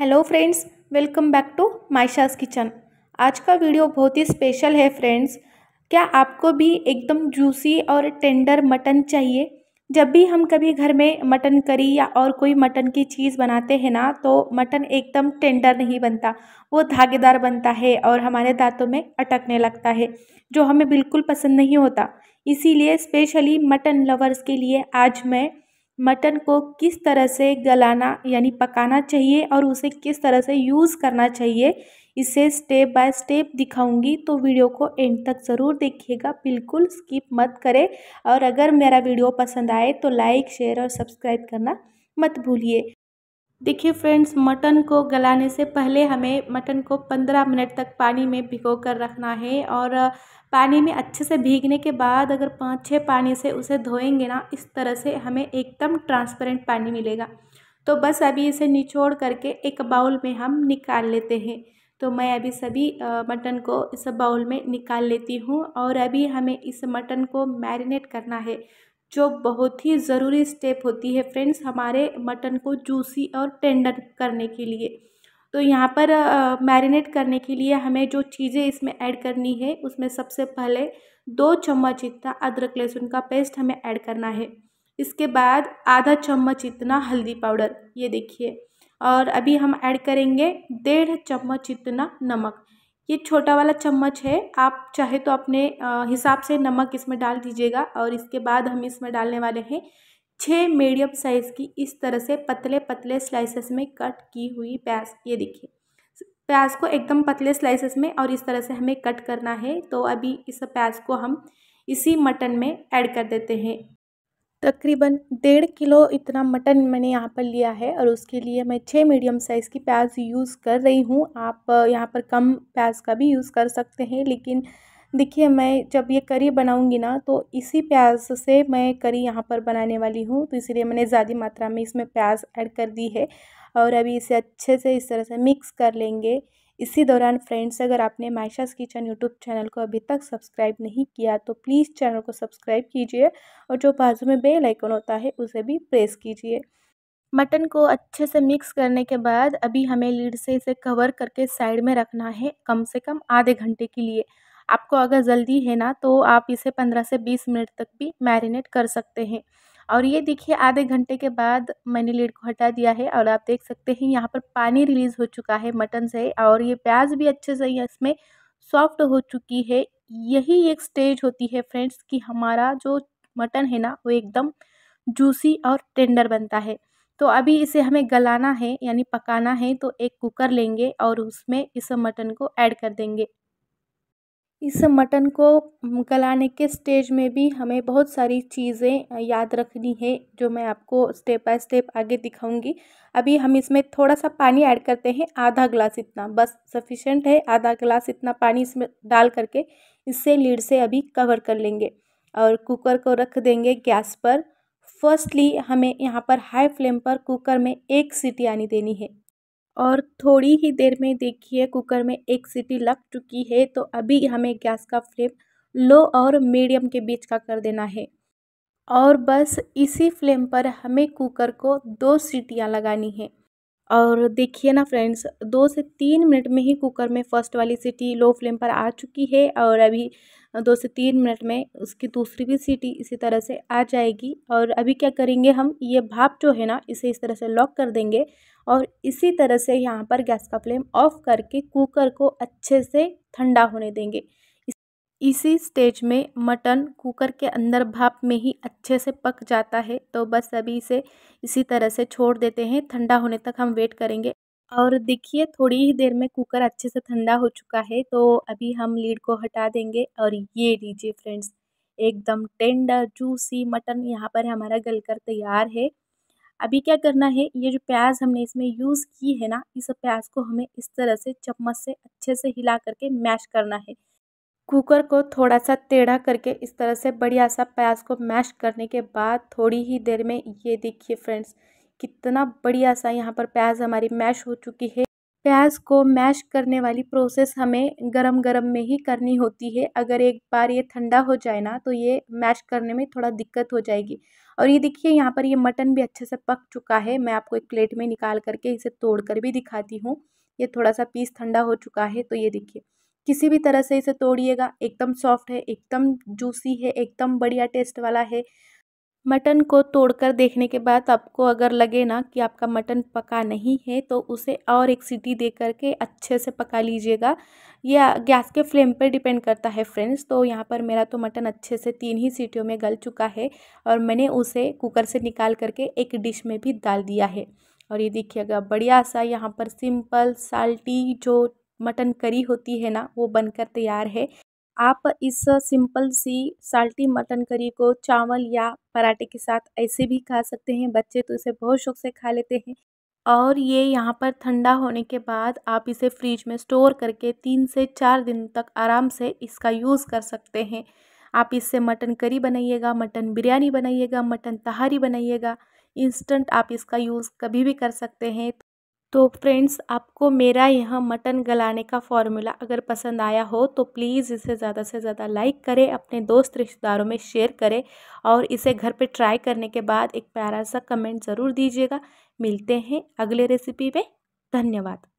hello friends welcome back to Maisha's kitchen आज का video बहुत ही स्पेशल है फ्रेंड्स क्या आपको भी एकदम जूसी और टेंडर मटन चाहिए जब भी हम कभी घर में मटन करी या और कोई मटन की चीज़ बनाते हैं ना तो मटन एकदम टेंडर नहीं बनता वो धागेदार बनता है और हमारे दांतों में अटकने लगता है जो हमें बिल्कुल पसंद नहीं होता इसीलिए स्पेशली मटन लवर्स के लिए आज मैं मटन को किस तरह से गलाना यानी पकाना चाहिए और उसे किस तरह से यूज़ करना चाहिए इसे स्टेप बाय स्टेप दिखाऊंगी तो वीडियो को एंड तक ज़रूर देखिएगा बिल्कुल स्किप मत करें और अगर मेरा वीडियो पसंद आए तो लाइक शेयर और सब्सक्राइब करना मत भूलिए देखिए फ्रेंड्स मटन को गलाने से पहले हमें मटन को पंद्रह मिनट तक पानी में भिगो कर रखना है और पानी में अच्छे से भीगने के बाद अगर पाँच छः पानी से उसे धोएंगे ना इस तरह से हमें एकदम ट्रांसपेरेंट पानी मिलेगा तो बस अभी इसे निचोड़ करके एक बाउल में हम निकाल लेते हैं तो मैं अभी सभी मटन को इस बाउल में निकाल लेती हूँ और अभी हमें इस मटन को मैरिनेट करना है जो बहुत ही ज़रूरी स्टेप होती है फ्रेंड्स हमारे मटन को जूसी और टेंडर करने के लिए तो यहाँ पर मैरिनेट करने के लिए हमें जो चीज़ें इसमें ऐड करनी है उसमें सबसे पहले दो चम्मच इतना अदरक लहसुन का पेस्ट हमें ऐड करना है इसके बाद आधा चम्मच इतना हल्दी पाउडर ये देखिए और अभी हम ऐड करेंगे डेढ़ चम्मच इतना नमक ये छोटा वाला चम्मच है आप चाहे तो अपने हिसाब से नमक इसमें डाल दीजिएगा और इसके बाद हम इसमें डालने वाले हैं छः मीडियम साइज़ की इस तरह से पतले पतले स्लाइसेस में कट की हुई प्याज ये देखिए प्याज को एकदम पतले स्लाइसेस में और इस तरह से हमें कट करना है तो अभी इस प्याज को हम इसी मटन में ऐड कर देते हैं तकरीबन डेढ़ किलो इतना मटन मैंने यहाँ पर लिया है और उसके लिए मैं छः मीडियम साइज़ की प्याज यूज़ कर रही हूँ आप यहाँ पर कम प्याज का भी यूज़ कर सकते हैं लेकिन देखिए मैं जब ये करी बनाऊंगी ना तो इसी प्याज से मैं करी यहाँ पर बनाने वाली हूँ तो इसीलिए मैंने ज़्यादा मात्रा में इसमें प्याज ऐड कर दी है और अभी इसे अच्छे से इस तरह से मिक्स कर लेंगे इसी दौरान फ्रेंड्स अगर आपने मायशास किचन यूट्यूब चैनल को अभी तक सब्सक्राइब नहीं किया तो प्लीज़ चैनल को सब्सक्राइब कीजिए और जो बाजू में बेल आइकन होता है उसे भी प्रेस कीजिए मटन को अच्छे से मिक्स करने के बाद अभी हमें लीड से इसे कवर करके साइड में रखना है कम से कम आधे घंटे के लिए आपको अगर जल्दी है ना तो आप इसे पंद्रह से बीस मिनट तक भी मैरिनेट कर सकते हैं और ये देखिए आधे घंटे के बाद मैंने लीड को हटा दिया है और आप देख सकते हैं यहाँ पर पानी रिलीज़ हो चुका है मटन से और ये प्याज भी अच्छे से इसमें सॉफ्ट हो चुकी है यही एक स्टेज होती है फ्रेंड्स कि हमारा जो मटन है ना वो एकदम जूसी और टेंडर बनता है तो अभी इसे हमें गलाना है यानी पकाना है तो एक कुकर लेंगे और उसमें इस मटन को ऐड कर देंगे इस मटन को गलाने के स्टेज में भी हमें बहुत सारी चीज़ें याद रखनी है जो मैं आपको स्टेप बाय स्टेप आगे दिखाऊंगी अभी हम इसमें थोड़ा सा पानी ऐड करते हैं आधा गिलास इतना बस सफिशेंट है आधा गिलास इतना पानी इसमें डाल करके इससे लीड से अभी कवर कर लेंगे और कुकर को रख देंगे गैस पर फर्स्टली हमें यहाँ पर हाई फ्लेम पर कुकर में एक सीटी आनी देनी है और थोड़ी ही देर में देखिए कुकर में एक सीटी लग चुकी है तो अभी हमें गैस का फ्लेम लो और मीडियम के बीच का कर देना है और बस इसी फ्लेम पर हमें कुकर को दो सीटियाँ लगानी है और देखिए ना फ्रेंड्स दो से तीन मिनट में ही कुकर में फ़र्स्ट वाली सीटी लो फ्लेम पर आ चुकी है और अभी दो से तीन मिनट में उसकी दूसरी भी सीटी इसी तरह से आ जाएगी और अभी क्या करेंगे हम ये भाप जो है ना इसे इस तरह से लॉक कर देंगे और इसी तरह से यहाँ पर गैस का फ्लेम ऑफ करके कुकर को अच्छे से ठंडा होने देंगे इसी स्टेज में मटन कुकर के अंदर भाप में ही अच्छे से पक जाता है तो बस अभी इसे इसी तरह से छोड़ देते हैं ठंडा होने तक हम वेट करेंगे और देखिए थोड़ी ही देर में कुकर अच्छे से ठंडा हो चुका है तो अभी हम लीड को हटा देंगे और ये लीजिए फ्रेंड्स एकदम टेंडर जूसी मटन यहाँ पर हमारा गलकर तैयार है अभी क्या करना है ये जो प्याज हमने इसमें यूज़ की है ना इस प्याज को हमें इस तरह से चम्मच से अच्छे से हिला करके मैश करना है कुकर को थोड़ा सा टेढ़ा करके इस तरह से बढ़िया सा प्याज को मैश करने के बाद थोड़ी ही देर में ये देखिए फ्रेंड्स कितना बढ़िया सा यहाँ पर प्याज हमारी मैश हो चुकी है प्याज को मैश करने वाली प्रोसेस हमें गरम गरम में ही करनी होती है अगर एक बार ये ठंडा हो जाए ना तो ये मैश करने में थोड़ा दिक्कत हो जाएगी और ये देखिए यहाँ पर ये मटन भी अच्छे से पक चुका है मैं आपको एक प्लेट में निकाल करके इसे तोड़ कर भी दिखाती हूँ ये थोड़ा सा पीस ठंडा हो चुका है तो ये देखिए किसी भी तरह से इसे तोड़िएगा एकदम सॉफ्ट है एकदम जूसी है एकदम बढ़िया टेस्ट वाला है मटन को तोड़कर देखने के बाद आपको अगर लगे ना कि आपका मटन पका नहीं है तो उसे और एक सीटी दे करके अच्छे से पका लीजिएगा यह गैस के फ्लेम पर डिपेंड करता है फ्रेंड्स तो यहाँ पर मेरा तो मटन अच्छे से तीन ही सीटियों में गल चुका है और मैंने उसे कुकर से निकाल करके एक डिश में भी डाल दिया है और ये देखिएगा बढ़िया सा यहाँ पर सिंपल साल्टी जो मटन करी होती है ना वो बनकर तैयार है आप इस सिंपल सी साल्टी मटन करी को चावल या पराठे के साथ ऐसे भी खा सकते हैं बच्चे तो इसे बहुत शौक से खा लेते हैं और ये यहाँ पर ठंडा होने के बाद आप इसे फ्रिज में स्टोर करके तीन से चार दिन तक आराम से इसका यूज़ कर सकते हैं आप इससे मटन करी बनाइएगा मटन बिरयानी बनाइएगा मटन तहारी बनाइएगा इंस्टेंट आप इसका यूज़ कभी भी कर सकते हैं तो फ्रेंड्स आपको मेरा यह मटन गलाने का फॉर्मूला अगर पसंद आया हो तो प्लीज़ इसे ज़्यादा से ज़्यादा लाइक करें अपने दोस्त रिश्तेदारों में शेयर करें और इसे घर पे ट्राई करने के बाद एक प्यारा सा कमेंट ज़रूर दीजिएगा मिलते हैं अगले रेसिपी में धन्यवाद